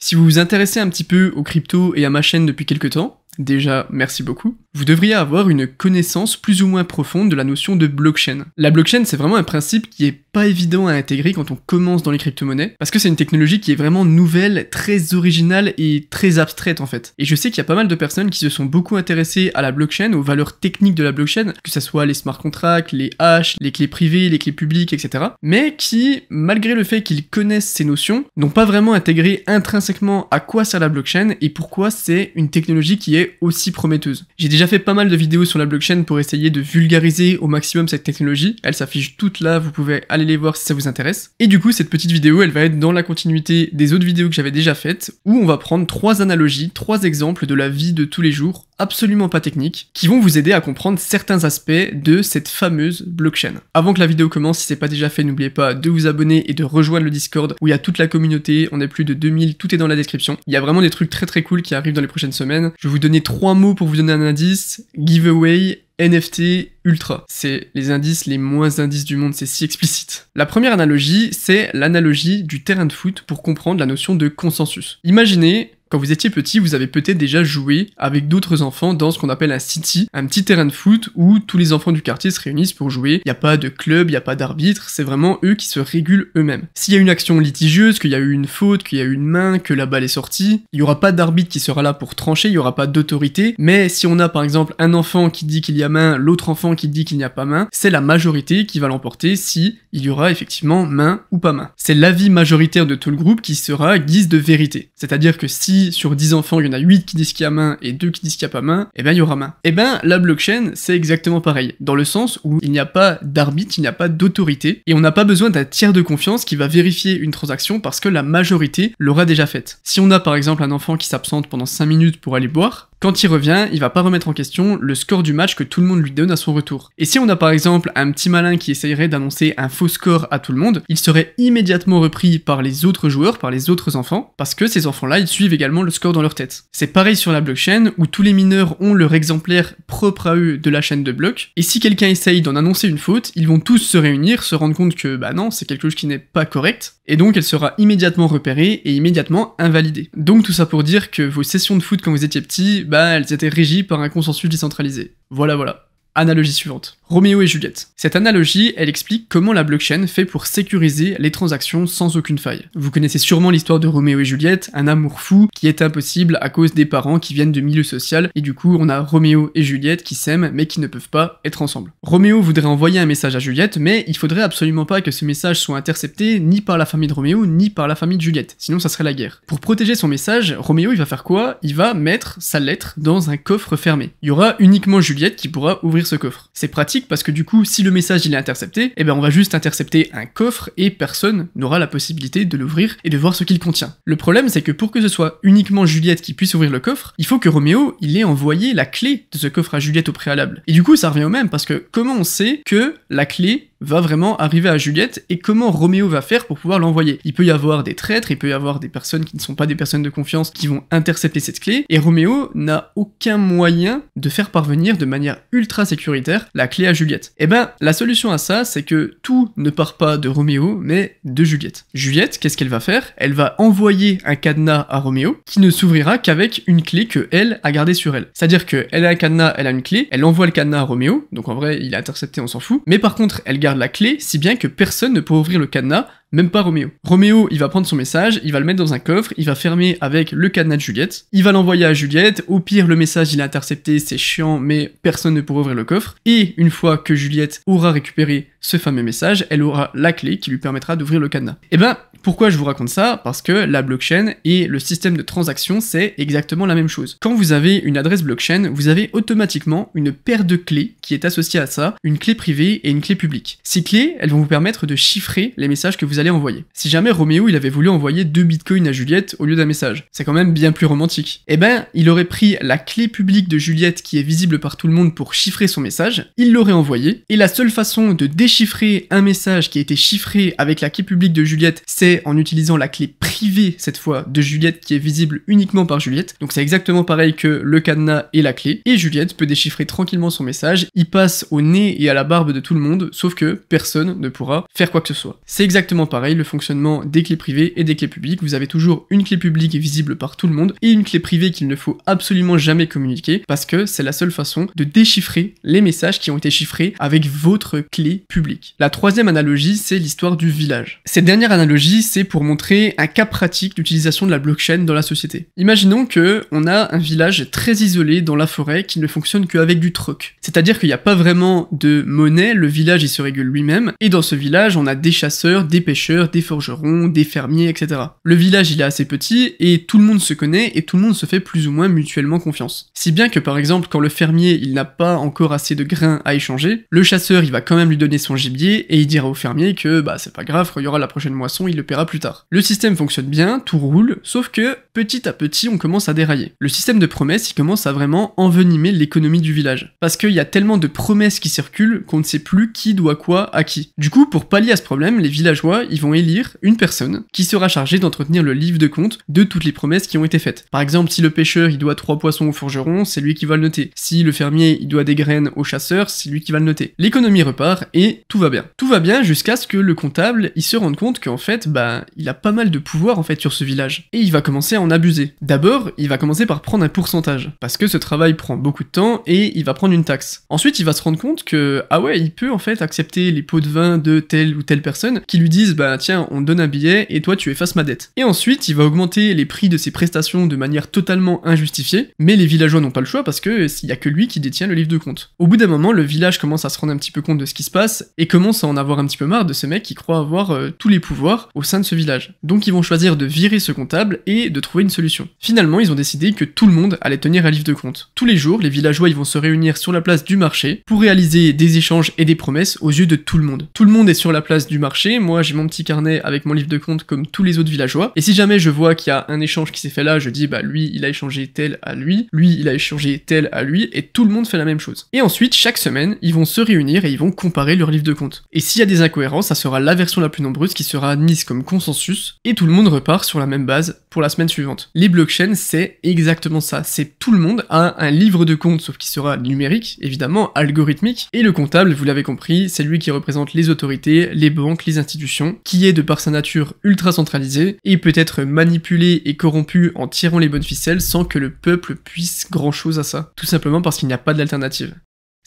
Si vous vous intéressez un petit peu aux cryptos et à ma chaîne depuis quelques temps, Déjà, merci beaucoup. Vous devriez avoir une connaissance plus ou moins profonde de la notion de blockchain. La blockchain, c'est vraiment un principe qui est pas évident à intégrer quand on commence dans les crypto-monnaies, parce que c'est une technologie qui est vraiment nouvelle, très originale et très abstraite en fait. Et je sais qu'il y a pas mal de personnes qui se sont beaucoup intéressées à la blockchain, aux valeurs techniques de la blockchain, que ce soit les smart contracts, les hashes, les clés privées, les clés publiques, etc. Mais qui, malgré le fait qu'ils connaissent ces notions, n'ont pas vraiment intégré intrinsèquement à quoi sert la blockchain et pourquoi c'est une technologie qui est aussi prometteuse. J'ai déjà fait pas mal de vidéos sur la blockchain pour essayer de vulgariser au maximum cette technologie. Elle s'affiche toute là, vous pouvez aller les voir si ça vous intéresse. Et du coup, cette petite vidéo, elle va être dans la continuité des autres vidéos que j'avais déjà faites, où on va prendre trois analogies, trois exemples de la vie de tous les jours absolument pas technique, qui vont vous aider à comprendre certains aspects de cette fameuse blockchain. Avant que la vidéo commence, si c'est pas déjà fait, n'oubliez pas de vous abonner et de rejoindre le Discord où il y a toute la communauté, on est plus de 2000, tout est dans la description. Il y a vraiment des trucs très très cool qui arrivent dans les prochaines semaines. Je vais vous donner trois mots pour vous donner un indice, giveaway, NFT Ultra. C'est les indices les moins indices du monde, c'est si explicite. La première analogie, c'est l'analogie du terrain de foot pour comprendre la notion de consensus. Imaginez quand vous étiez petit, vous avez peut-être déjà joué avec d'autres enfants dans ce qu'on appelle un city, un petit terrain de foot où tous les enfants du quartier se réunissent pour jouer. Il n'y a pas de club, il n'y a pas d'arbitre, c'est vraiment eux qui se régulent eux-mêmes. S'il y a une action litigieuse, qu'il y a eu une faute, qu'il y a eu une main, que la balle est sortie, il n'y aura pas d'arbitre qui sera là pour trancher, il n'y aura pas d'autorité. Mais si on a par exemple un enfant qui dit qu'il y a main, l'autre enfant qui dit qu'il n'y a pas main, c'est la majorité qui va l'emporter si il y aura effectivement main ou pas main. C'est l'avis majoritaire de tout le groupe qui sera guise de vérité. C'est-à-dire que si sur 10 enfants, il y en a 8 qui disent qu'il y a main et 2 qui disent qu'il n'y a pas main, eh bien, il y aura main. Eh ben la blockchain, c'est exactement pareil, dans le sens où il n'y a pas d'arbitre, il n'y a pas d'autorité, et on n'a pas besoin d'un tiers de confiance qui va vérifier une transaction parce que la majorité l'aura déjà faite. Si on a par exemple un enfant qui s'absente pendant 5 minutes pour aller boire, quand il revient, il va pas remettre en question le score du match que tout le monde lui donne à son retour. Et si on a par exemple un petit malin qui essayerait d'annoncer un faux score à tout le monde, il serait immédiatement repris par les autres joueurs, par les autres enfants, parce que ces enfants-là, ils suivent également le score dans leur tête. C'est pareil sur la blockchain, où tous les mineurs ont leur exemplaire propre à eux de la chaîne de blocs, et si quelqu'un essaye d'en annoncer une faute, ils vont tous se réunir, se rendre compte que bah non, c'est quelque chose qui n'est pas correct, et donc elle sera immédiatement repérée et immédiatement invalidée. Donc tout ça pour dire que vos sessions de foot quand vous étiez petit, bah, elles étaient régies par un consensus décentralisé. Voilà, voilà. Analogie suivante. Roméo et Juliette. Cette analogie, elle explique comment la blockchain fait pour sécuriser les transactions sans aucune faille. Vous connaissez sûrement l'histoire de Roméo et Juliette, un amour fou qui est impossible à cause des parents qui viennent de milieu social et du coup on a Roméo et Juliette qui s'aiment mais qui ne peuvent pas être ensemble. Roméo voudrait envoyer un message à Juliette mais il faudrait absolument pas que ce message soit intercepté ni par la famille de Roméo ni par la famille de Juliette, sinon ça serait la guerre. Pour protéger son message, Roméo il va faire quoi Il va mettre sa lettre dans un coffre fermé. Il y aura uniquement Juliette qui pourra ouvrir coffre. C'est pratique parce que du coup, si le message il est intercepté, eh ben on va juste intercepter un coffre et personne n'aura la possibilité de l'ouvrir et de voir ce qu'il contient. Le problème, c'est que pour que ce soit uniquement Juliette qui puisse ouvrir le coffre, il faut que Roméo il ait envoyé la clé de ce coffre à Juliette au préalable. Et du coup, ça revient au même parce que comment on sait que la clé va vraiment arriver à Juliette et comment Roméo va faire pour pouvoir l'envoyer. Il peut y avoir des traîtres, il peut y avoir des personnes qui ne sont pas des personnes de confiance qui vont intercepter cette clé et Roméo n'a aucun moyen de faire parvenir de manière ultra sécuritaire la clé à Juliette. Et eh ben la solution à ça c'est que tout ne part pas de Roméo mais de Juliette. Juliette, qu'est-ce qu'elle va faire Elle va envoyer un cadenas à Roméo qui ne s'ouvrira qu'avec une clé que elle a gardée sur elle. C'est-à-dire que elle a un cadenas, elle a une clé, elle envoie le cadenas à Roméo, donc en vrai il est intercepté, on s'en fout, mais par contre elle garde la clé, si bien que personne ne peut ouvrir le cadenas, même pas Roméo. Roméo, il va prendre son message, il va le mettre dans un coffre, il va fermer avec le cadenas de Juliette, il va l'envoyer à Juliette, au pire le message il est intercepté, c'est chiant, mais personne ne pourra ouvrir le coffre, et une fois que Juliette aura récupéré ce fameux message, elle aura la clé qui lui permettra d'ouvrir le cadenas. Et eh ben, pourquoi je vous raconte ça Parce que la blockchain et le système de transaction, c'est exactement la même chose. Quand vous avez une adresse blockchain, vous avez automatiquement une paire de clés qui est associée à ça, une clé privée et une clé publique. Ces clés, elles vont vous permettre de chiffrer les messages que vous Aller envoyer. Si jamais Roméo il avait voulu envoyer deux bitcoins à Juliette au lieu d'un message, c'est quand même bien plus romantique. Eh ben, il aurait pris la clé publique de Juliette qui est visible par tout le monde pour chiffrer son message, il l'aurait envoyé, et la seule façon de déchiffrer un message qui a été chiffré avec la clé publique de Juliette, c'est en utilisant la clé privée cette fois de Juliette qui est visible uniquement par Juliette. Donc c'est exactement pareil que le cadenas et la clé, et Juliette peut déchiffrer tranquillement son message, il passe au nez et à la barbe de tout le monde, sauf que personne ne pourra faire quoi que ce soit. C'est exactement pareil le fonctionnement des clés privées et des clés publiques. Vous avez toujours une clé publique visible par tout le monde et une clé privée qu'il ne faut absolument jamais communiquer parce que c'est la seule façon de déchiffrer les messages qui ont été chiffrés avec votre clé publique. La troisième analogie, c'est l'histoire du village. Cette dernière analogie, c'est pour montrer un cas pratique d'utilisation de la blockchain dans la société. Imaginons que on a un village très isolé dans la forêt qui ne fonctionne qu'avec du troc. C'est-à-dire qu'il n'y a pas vraiment de monnaie, le village il se régule lui-même, et dans ce village on a des chasseurs, des pêcheurs, des forgerons, des fermiers, etc. Le village il est assez petit et tout le monde se connaît et tout le monde se fait plus ou moins mutuellement confiance. Si bien que par exemple quand le fermier il n'a pas encore assez de grains à échanger, le chasseur il va quand même lui donner son gibier et il dira au fermier que bah c'est pas grave, il y aura la prochaine moisson, il le paiera plus tard. Le système fonctionne bien, tout roule, sauf que petit à petit on commence à dérailler. Le système de promesses il commence à vraiment envenimer l'économie du village. Parce qu'il y a tellement de promesses qui circulent qu'on ne sait plus qui doit quoi à qui. Du coup pour pallier à ce problème, les villageois ils vont élire une personne qui sera chargée d'entretenir le livre de compte de toutes les promesses qui ont été faites. Par exemple, si le pêcheur il doit trois poissons au forgeron, c'est lui qui va le noter. Si le fermier il doit des graines au chasseur, c'est lui qui va le noter. L'économie repart et tout va bien. Tout va bien jusqu'à ce que le comptable il se rende compte qu'en fait, bah, il a pas mal de pouvoir en fait sur ce village et il va commencer à en abuser. D'abord, il va commencer par prendre un pourcentage parce que ce travail prend beaucoup de temps et il va prendre une taxe. Ensuite, il va se rendre compte que ah ouais, il peut en fait accepter les pots de vin de telle ou telle personne qui lui disent bah tiens, on te donne un billet et toi tu effaces ma dette. Et ensuite, il va augmenter les prix de ses prestations de manière totalement injustifiée, mais les villageois n'ont pas le choix parce que s'il y a que lui qui détient le livre de compte. Au bout d'un moment, le village commence à se rendre un petit peu compte de ce qui se passe et commence à en avoir un petit peu marre de ce mec qui croit avoir euh, tous les pouvoirs au sein de ce village. Donc ils vont choisir de virer ce comptable et de trouver une solution. Finalement, ils ont décidé que tout le monde allait tenir un livre de compte. Tous les jours, les villageois ils vont se réunir sur la place du marché pour réaliser des échanges et des promesses aux yeux de tout le monde. Tout le monde est sur la place du marché, moi j'ai mon petit carnet avec mon livre de compte comme tous les autres villageois. Et si jamais je vois qu'il y a un échange qui s'est fait là, je dis bah lui il a échangé tel à lui, lui il a échangé tel à lui, et tout le monde fait la même chose. Et ensuite, chaque semaine, ils vont se réunir et ils vont comparer leur livre de compte. Et s'il y a des incohérences, ça sera la version la plus nombreuse qui sera mise comme consensus, et tout le monde repart sur la même base pour la semaine suivante. Les blockchains, c'est exactement ça. C'est tout le monde a un livre de compte, sauf qu'il sera numérique, évidemment, algorithmique. Et le comptable, vous l'avez compris, c'est lui qui représente les autorités, les banques, les institutions, qui est de par sa nature ultra centralisé et peut être manipulé et corrompu en tirant les bonnes ficelles sans que le peuple puisse grand chose à ça. Tout simplement parce qu'il n'y a pas d'alternative.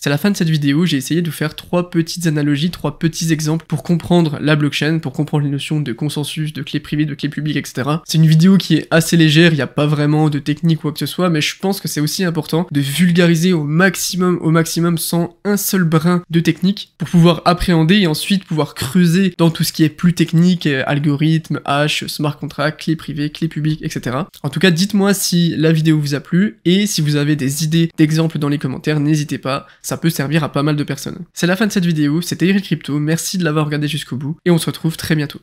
C'est la fin de cette vidéo, j'ai essayé de vous faire trois petites analogies, trois petits exemples pour comprendre la blockchain, pour comprendre les notions de consensus, de clés privées, de clé publiques, etc. C'est une vidéo qui est assez légère, il n'y a pas vraiment de technique ou quoi que ce soit, mais je pense que c'est aussi important de vulgariser au maximum, au maximum, sans un seul brin de technique, pour pouvoir appréhender et ensuite pouvoir creuser dans tout ce qui est plus technique, euh, algorithme, hash, smart contract, clés privées, clés publiques, etc. En tout cas, dites-moi si la vidéo vous a plu et si vous avez des idées d'exemples dans les commentaires, n'hésitez pas ça peut servir à pas mal de personnes. C'est la fin de cette vidéo, c'était Eric Crypto, merci de l'avoir regardé jusqu'au bout, et on se retrouve très bientôt.